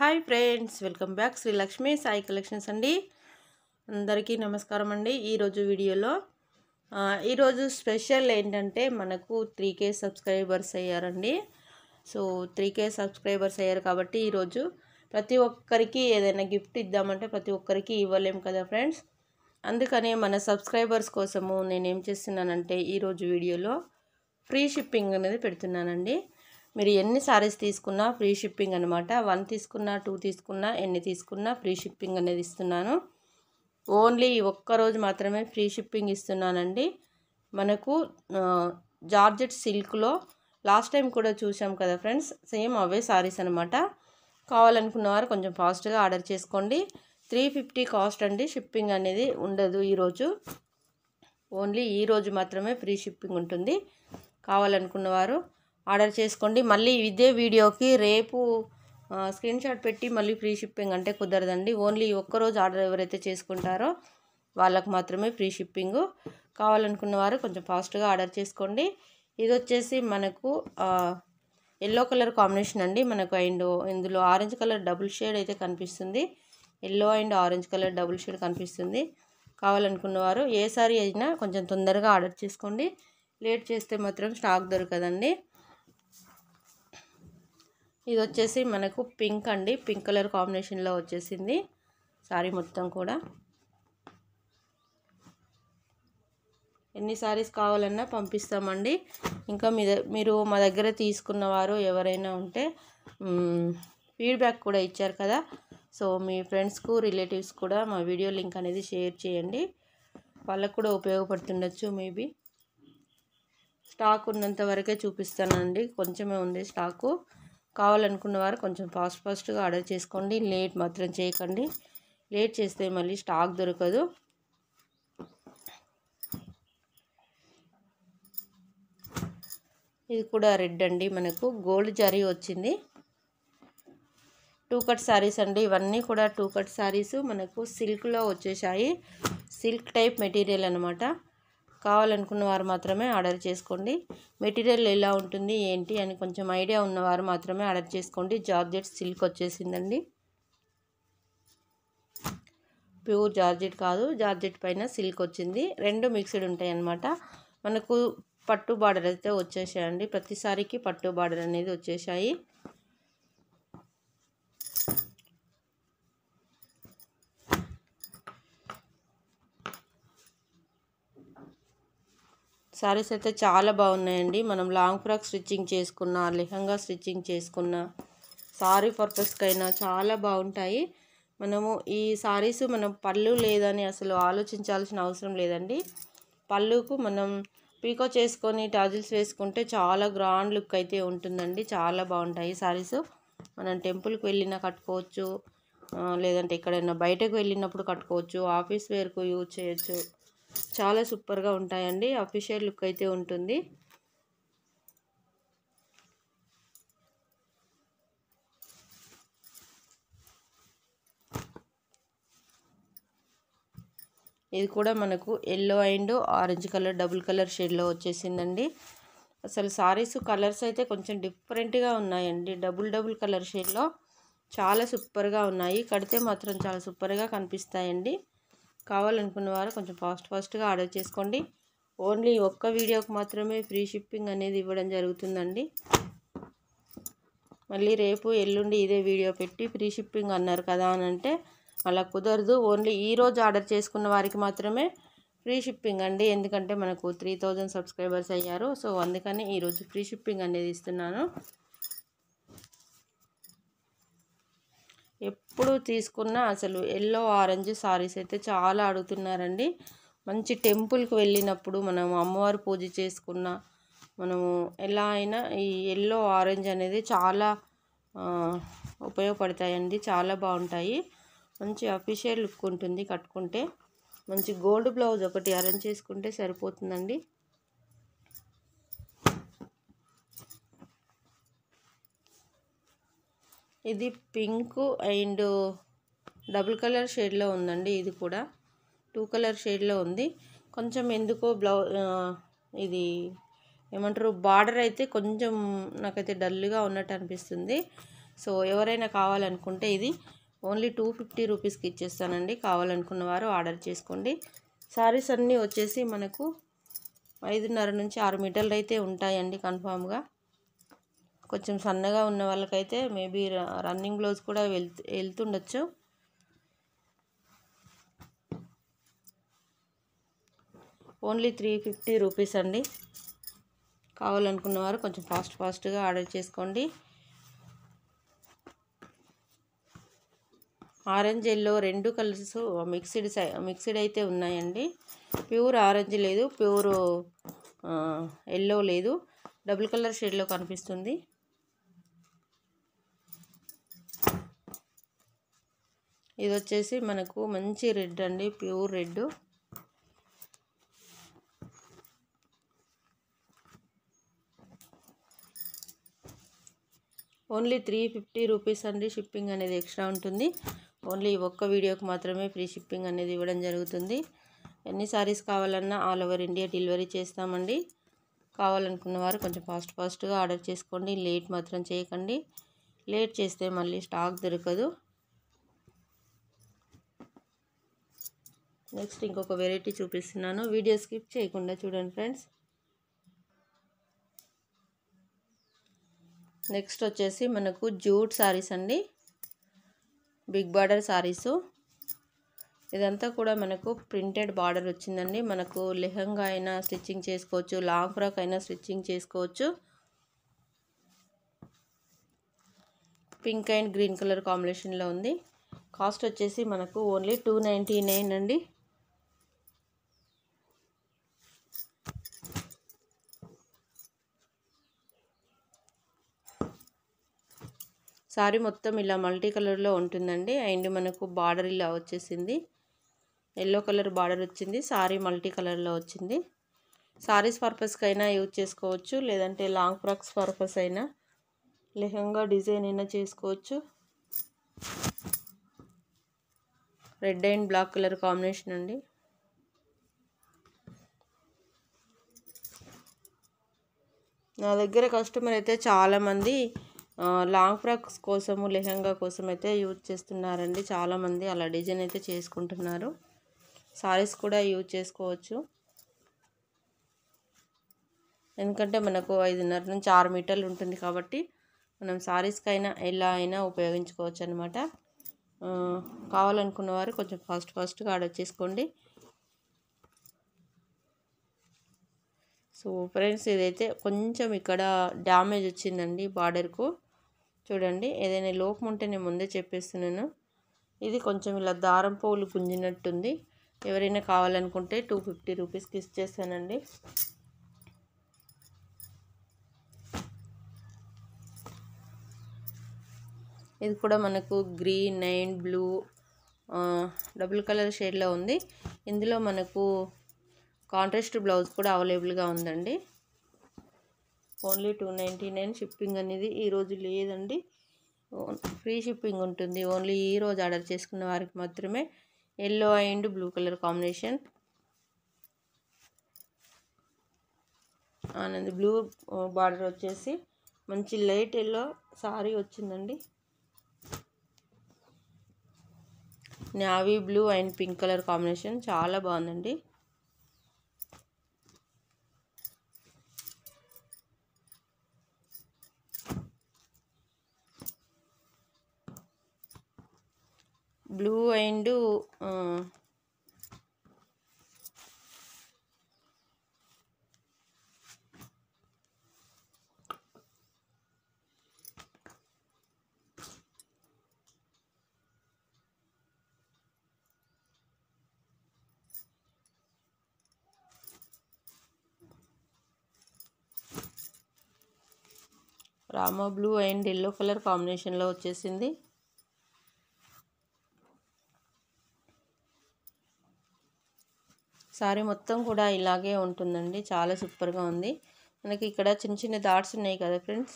hi friends welcome back Shri Lakshmi Sai collections అండి అందరికీ నమస్కారం అండి ఈరోజు వీడియోలో ఈరోజు స్పెషల్ ఏంటంటే మనకు త్రీ కే సబ్స్క్రైబర్స్ అయ్యారండి సో త్రీ కే సబ్స్క్రైబర్స్ అయ్యారు కాబట్టి ఈరోజు ప్రతి ఒక్కరికి ఏదైనా గిఫ్ట్ ఇద్దామంటే ప్రతి ఒక్కరికి ఇవ్వలేము కదా ఫ్రెండ్స్ అందుకని మన సబ్స్క్రైబర్స్ కోసము నేనేం చేస్తున్నానంటే ఈరోజు వీడియోలో ఫ్రీ షిప్పింగ్ అనేది పెడుతున్నానండి మీరు ఎన్ని సారీస్ తీసుకున్నా ఫ్రీ షిప్పింగ్ అనమాట వన్ తీసుకున్నా టూ తీసుకున్నా ఎన్ని తీసుకున్నా ఫ్రీ షిప్పింగ్ అనేది ఇస్తున్నాను ఓన్లీ ఈ ఒక్కరోజు మాత్రమే ఫ్రీ షిప్పింగ్ ఇస్తున్నానండి మనకు జార్జెట్ సిల్క్లో లాస్ట్ టైం కూడా చూసాం కదా ఫ్రెండ్స్ సేమ్ అవే సారీస్ అనమాట కావాలనుకున్న వారు కొంచెం ఫాస్ట్గా ఆర్డర్ చేసుకోండి త్రీ ఫిఫ్టీ కాస్ట్ అండి షిప్పింగ్ అనేది ఉండదు ఈరోజు ఓన్లీ ఈరోజు మాత్రమే ఫ్రీ షిప్పింగ్ ఉంటుంది కావాలనుకున్నవారు ఆర్డర్ చేసుకోండి మళ్ళీ ఇదే వీడియోకి రేపు స్క్రీన్ షాట్ పెట్టి మళ్ళీ ఫ్రీ షిప్పింగ్ అంటే కుదరదండి ఓన్లీ ఒక్కరోజు ఆర్డర్ ఎవరైతే చేసుకుంటారో వాళ్ళకు మాత్రమే ఫ్రీ షిప్పింగు కావాలనుకున్న వారు కొంచెం ఫాస్ట్గా ఆర్డర్ చేసుకోండి ఇది వచ్చేసి మనకు ఎల్లో కలర్ కాంబినేషన్ అండి మనకు అండ్ ఇందులో ఆరెంజ్ కలర్ డబుల్ షేడ్ అయితే కనిపిస్తుంది yellow and orange colour double shade కనిపిస్తుంది కావాలనుకున్నవారు ఏ సారీ అయినా కొంచెం తొందరగా ఆర్డర్ చేసుకోండి లేట్ చేస్తే మాత్రం స్టాక్ దొరకదండి ఇది వచ్చేసి మనకు పింక్ అండి పింక్ కలర్ కాంబినేషన్లో వచ్చేసింది శారీ మొత్తం కూడా ఎన్ని శారీస్ కావాలన్నా పంపిస్తామండి ఇంకా మీ మీరు మా దగ్గర తీసుకున్నవారు ఎవరైనా ఉంటే ఫీడ్బ్యాక్ కూడా ఇచ్చారు కదా సో మీ ఫ్రెండ్స్కు రిలేటివ్స్ కూడా మా వీడియో లింక్ అనేది షేర్ చేయండి వాళ్ళకు కూడా ఉపయోగపడుతుండొచ్చు మేబీ స్టాక్ ఉన్నంత వరకే చూపిస్తానండి కొంచెమే ఉంది స్టాకు కావాలనుకున్న వారు కొంచెం ఫాస్ట్ ఫాస్ట్గా ఆర్డర్ చేసుకోండి లేట్ మాత్రం చేయకండి లేట్ చేస్తే మళ్ళీ స్టాక్ దొరకదు ఇది కూడా రెడ్ అండి మనకు గోల్డ్ జరీ వచ్చింది టూ కట్ శారీస్ అండి ఇవన్నీ కూడా టూ కట్ శారీస్ మనకు సిల్క్లో వచ్చేసాయి సిల్క్ టైప్ మెటీరియల్ అనమాట కావాలనుకున్న వారు మాత్రమే ఆర్డర్ చేసుకోండి మెటీరియల్ ఎలా ఉంటుంది ఏంటి అని కొంచెం ఐడియా ఉన్నవారు మాత్రమే ఆర్డర్ చేసుకోండి జార్జెట్ సిల్క్ వచ్చేసిందండి ప్యూర్ జార్జెట్ కాదు జార్జెట్ పైన సిల్క్ వచ్చింది రెండు మిక్స్డ్ ఉంటాయి అన్నమాట మనకు పట్టు బార్డర్ అయితే వచ్చేసాయండి ప్రతిసారికి పట్టు బార్డర్ అనేది వచ్చేసాయి శారీస్ అయితే చాలా బాగున్నాయండి మనం లాంగ్ ఫ్రాక్ స్టిచ్చింగ్ చేసుకున్న లెహంగా స్టిచ్చింగ్ చేసుకున్న సారీ పర్పస్కైనా చాలా బాగుంటాయి మనము ఈ సారీస్ మనం పళ్ళు లేదని అసలు ఆలోచించాల్సిన అవసరం లేదండి పళ్ళుకు మనం పీకో చేసుకొని టాజిల్స్ వేసుకుంటే చాలా గ్రాండ్ లుక్ అయితే ఉంటుందండి చాలా బాగుంటాయి సారీస్ మనం టెంపుల్కి వెళ్ళినా కట్టుకోవచ్చు లేదంటే ఎక్కడైనా బయటకు వెళ్ళినప్పుడు కట్టుకోవచ్చు ఆఫీస్ వేర్కు యూజ్ చేయొచ్చు చాలా సూపర్గా ఉంటాయండి అఫీషియల్ లుక్ అయితే ఉంటుంది ఇది కూడా మనకు yellow and orange colour double colour షేడ్లో వచ్చేసిందండి అసలు సారీస్ కలర్స్ అయితే కొంచెం డిఫరెంట్గా ఉన్నాయండి డబుల్ డబుల్ కలర్ షేడ్లో చాలా సూపర్గా ఉన్నాయి కడితే మాత్రం చాలా సూపర్గా కనిపిస్తాయండి కావాలనుకున్న వారు కొంచెం ఫాస్ట్ ఫాస్ట్గా ఆర్డర్ చేసుకోండి ఓన్లీ ఒక్క వీడియోకి మాత్రమే ఫ్రీ షిప్పింగ్ అనేది ఇవ్వడం జరుగుతుందండి మళ్ళీ రేపు ఎల్లుండి ఇదే వీడియో పెట్టి ఫ్రీ షిప్పింగ్ అన్నారు కదా అని అంటే అలా కుదరదు ఓన్లీ ఈరోజు ఆర్డర్ చేసుకున్న వారికి మాత్రమే ఫ్రీ షిప్పింగ్ అండి ఎందుకంటే మనకు త్రీ థౌజండ్ సబ్స్క్రైబర్స్ అయ్యారు సో అందుకని ఈరోజు ఫ్రీ షిప్పింగ్ అనేది ఇస్తున్నాను ఎప్పుడు తీసుకున్నా అసలు ఎల్లో ఆరెంజ్ సారీస్ అయితే చాలా అడుగుతున్నారండి మంచి టెంపుల్కి వెళ్ళినప్పుడు మనం అమ్మవారు పూజ చేసుకున్న మనము ఎలా అయినా ఈ ఎల్లో ఆరెంజ్ అనేది చాలా ఉపయోగపడతాయండి చాలా బాగుంటాయి మంచి అఫీషియల్ లుక్ ఉంటుంది కట్టుకుంటే మంచి గోల్డ్ బ్లౌజ్ ఒకటి అరేంజ్ చేసుకుంటే సరిపోతుందండి ఇది పింక్ అండ్ డబుల్ కలర్ షేడ్లో ఉందండి ఇది కూడా టూ కలర్ షేడ్లో ఉంది కొంచెం ఎందుకో బ్లౌ ఇది ఏమంటారు బార్డర్ అయితే కొంచెం నాకైతే డల్గా ఉన్నట్టు అనిపిస్తుంది సో ఎవరైనా కావాలనుకుంటే ఇది ఓన్లీ టూ ఫిఫ్టీ రూపీస్కి ఇచ్చేస్తానండి కావాలనుకున్న వారు ఆర్డర్ చేసుకోండి శారీస్ అన్నీ వచ్చేసి మనకు ఐదున్నర నుంచి ఆరు మీటర్లు అయితే ఉంటాయండి కన్ఫామ్గా కొంచెం సన్నగా ఉన్న వాళ్ళకైతే మేబీ రన్నింగ్ బ్లౌజ్ కూడా వెళ్తు వెళ్తుండొచ్చు ఓన్లీ త్రీ ఫిఫ్టీ రూపీస్ అండి కావాలనుకున్న వారు కొంచెం ఫాస్ట్ ఫాస్ట్గా ఆర్డర్ చేసుకోండి ఆరెంజ్ ఎల్లో రెండు కలర్స్ మిక్స్డ్ సై మిక్స్డ్ అయితే ఉన్నాయండి ప్యూర్ ఆరెంజ్ లేదు ప్యూర్ ఎల్లో లేదు డబుల్ కలర్ షేడ్లో కనిపిస్తుంది ఇది వచ్చేసి మనకు మంచి రెడ్ అండి pure red only three fifty rupees అండి షిప్పింగ్ అనేది ఎక్స్ట్రా ఉంటుంది ఓన్లీ ఒక్క వీడియోకి మాత్రమే ఫ్రీ షిప్పింగ్ అనేది ఇవ్వడం జరుగుతుంది ఎన్ని సారీస్ కావాలన్నా ఆల్ ఓవర్ ఇండియా డెలివరీ చేస్తామండి కావాలనుకున్న వారు కొంచెం ఫాస్ట్ ఫాస్ట్గా ఆర్డర్ చేసుకోండి లేట్ మాత్రం చేయకండి లేట్ చేస్తే మళ్ళీ స్టాక్ దొరకదు నెక్స్ట్ ఇంకొక వెరైటీ చూపిస్తున్నాను వీడియో స్కిప్ చేయకుండా చూడండి ఫ్రెండ్స్ నెక్స్ట్ వచ్చేసి మనకు జూట్ శారీస్ అండి బిగ్ బార్డర్ శారీసు ఇదంతా కూడా మనకు ప్రింటెడ్ బార్డర్ వచ్చిందండి మనకు లెహంగా అయినా స్టిచ్చింగ్ చేసుకోవచ్చు లాంగ్ ఫ్రాక్ అయినా స్టిచ్చింగ్ చేసుకోవచ్చు పింక్ అండ్ గ్రీన్ కలర్ కాంబినేషన్లో ఉంది కాస్ట్ వచ్చేసి మనకు ఓన్లీ టూ నైంటీ నైన్ అండి సారీ మొత్తం ఇలా మల్టీ కలర్లో ఉంటుందండి అండ్ మనకు బార్డర్ ఇలా వచ్చేసింది ఎల్లో కలర్ బార్డర్ వచ్చింది సారీ మల్టీ కలర్లో వచ్చింది సారీస్ పర్పస్కైనా యూజ్ చేసుకోవచ్చు లేదంటే లాంగ్ ఫ్రాక్స్ పర్పస్ అయినా లెహంగా డిజైన్ అయినా చేసుకోవచ్చు red and black colour combination అండి నా దగ్గర కస్టమర్ అయితే చాలామంది లాంగ్ ఫ్రాక్స్ కోసము లెహంగా కోసం అయితే యూజ్ చేస్తున్నారండి చాలామంది అలా డిజైన్ అయితే చేసుకుంటున్నారు సారీస్ కూడా యూజ్ చేసుకోవచ్చు ఎందుకంటే మనకు ఐదున్నర నుంచి ఆరు మీటర్లు ఉంటుంది కాబట్టి మనం అయినా ఎలా అయినా ఉపయోగించుకోవచ్చు అనమాట కావాలనుకున్న వారు కొంచెం ఫస్ట్ ఫస్ట్గా ఆర్డర్ చేసుకోండి సో ఫ్రెండ్స్ ఇదైతే కొంచెం ఇక్కడ డ్యామేజ్ వచ్చిందండి బార్డర్కు చూడండి ఏదైనా లోపం ఉంటే నేను ముందే చెప్పేస్తున్నాను ఇది కొంచెం ఇలా దారం పోలు గుంజినట్టుంది ఎవరైనా కావాలనుకుంటే టూ ఫిఫ్టీ రూపీస్కి ఇచ్చేస్తానండి ఇది కూడా మనకు green and blue double colour షేడ్లో ఉంది ఇందులో మనకు కాంట్రాస్ట్ బ్లౌజ్ కూడా అవైలబుల్గా ఉందండి only two ninety nine shipping అనేది ఈరోజు లేదండి ఫ్రీ షిప్పింగ్ ఉంటుంది ఓన్లీ ఈరోజు ఆర్డర్ చేసుకున్న వారికి మాత్రమే yellow and blue colour combination and blue border వచ్చేసి మంచి లైట్ ఎల్లో సారీ వచ్చిందండి navy blue and pink colour combination చాలా బాగుందండి blue and Rama blue and yellow colour కాంబినేషన్లో వచ్చేసింది శారీ మొత్తం కూడా ఇలాగే ఉంటుందండి చాలా సూపర్గా ఉంది మనకి ఇక్కడ చిన్న చిన్న డాట్స్ ఉన్నాయి కదా ఫ్రెండ్స్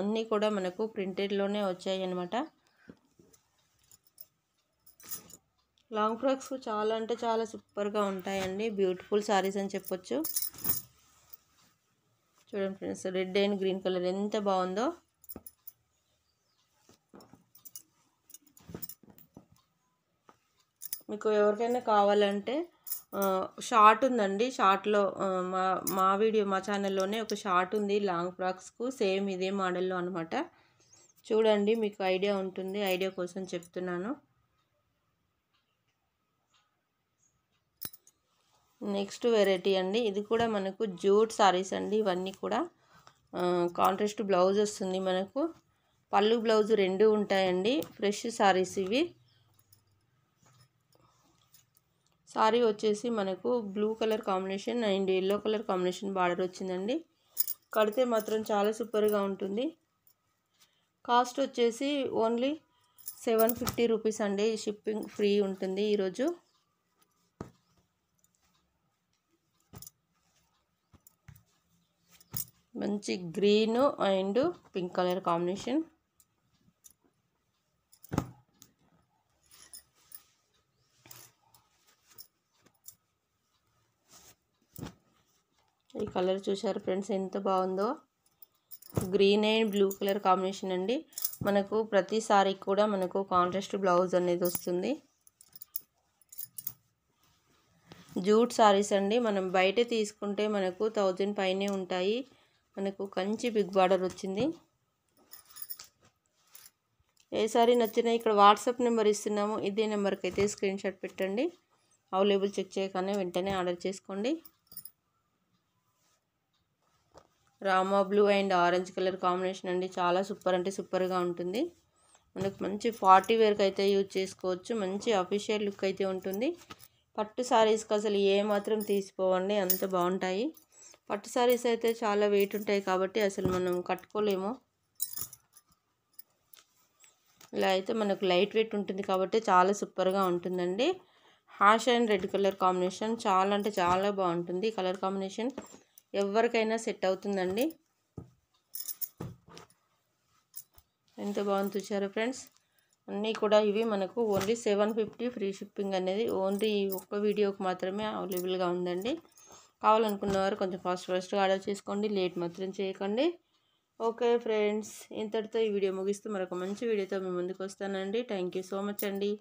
అన్నీ కూడా మనకు ప్రింటెడ్లోనే వచ్చాయి అనమాట లాంగ్ ఫ్రాక్స్ చాలా అంటే చాలా సూపర్గా ఉంటాయండి బ్యూటిఫుల్ శారీస్ అని చెప్పొచ్చు చూడండి friends red and green colour ఎంత బాగుందో మీకు ఎవరికైనా కావాలంటే షార్ట్ ఉందండి షార్ట్లో మా మా వీడియో మా ఛానల్లోనే ఒక షార్ట్ ఉంది లాంగ్ ఫ్రాక్స్కు సేమ్ ఇదే మోడల్లో అనమాట చూడండి మీకు ఐడియా ఉంటుంది ఐడియా కోసం చెప్తున్నాను నెక్స్ట్ వెరైటీ అండి ఇది కూడా మనకు జూట్ సారీస్ అండి ఇవన్నీ కూడా కాంట్రాస్ట్ బ్లౌజ్ వస్తుంది మనకు పళ్ళు బ్లౌజ్ రెండు ఉంటాయండి ఫ్రెష్ సారీస్ ఇవి సారీ వచ్చేసి మనకు blue colour combination and yellow colour combination border వచ్చిందండి కడితే మాత్రం చాలా సూపర్గా ఉంటుంది కాస్ట్ వచ్చేసి ఓన్లీ సెవెన్ ఫిఫ్టీ రూపీస్ అండి షిప్పింగ్ ఫ్రీ ఉంటుంది ఈరోజు మంచి green and pink colour combination ఈ కలర్ చూసారు ఫ్రెండ్స్ ఎంత బాగుందో green and blue colour combination అండి మనకు ప్రతిసారి కూడా మనకు కాంట్రాస్ట్ బ్లౌజ్ అనేది వస్తుంది జూట్ సారీస్ అండి మనం బయట తీసుకుంటే మనకు థౌజండ్ పైనే ఉంటాయి మనకు కంచి బిగ్ బార్డర్ వచ్చింది ఏ సారీ నచ్చినా ఇక్కడ వాట్సాప్ నెంబర్ ఇస్తున్నాము ఇదే నెంబర్కి అయితే స్క్రీన్షాట్ పెట్టండి అవైలబుల్ చెక్ చేయగానే వెంటనే ఆర్డర్ చేసుకోండి Rama blue and orange colour combination అండి చాలా సూపర్ అంటే సూపర్గా ఉంటుంది మనకు మంచి ఫార్టీ వేర్కి అయితే యూజ్ చేసుకోవచ్చు మంచి అఫీషియల్ లుక్ అయితే ఉంటుంది పట్టు శారీస్కి అసలు ఏ మాత్రం తీసిపోవండి అంత బాగుంటాయి పట్టు శారీస్ అయితే చాలా వెయిట్ ఉంటాయి కాబట్టి అసలు మనం కట్టుకోలేము ఇలా అయితే మనకు లైట్ వెయిట్ ఉంటుంది కాబట్టి చాలా సూపర్గా ఉంటుందండి ash and red colour combination చాలా అంటే చాలా బాగుంటుంది కలర్ కాంబినేషన్ ఎవరికైనా సెట్ అవుతుందండి ఎంత బాగుంది చూసారు ఫ్రెండ్స్ అన్నీ కూడా ఇవి మనకు only seven fifty free shipping అనేది ఓన్లీ ఈ ఒక్క వీడియోకి మాత్రమే అవైలబుల్గా ఉందండి కావాలనుకున్న వారు కొంచెం ఫాస్ట్ ఫాస్ట్గా ఆర్డర్ చేసుకోండి లేట్ మాత్రం చేయకండి ఓకే ఫ్రెండ్స్ ఇంతటితో ఈ వీడియో ముగిస్తూ మరొక మంచి వీడియోతో మీ ముందుకు వస్తానండి థ్యాంక్ సో మచ్ అండి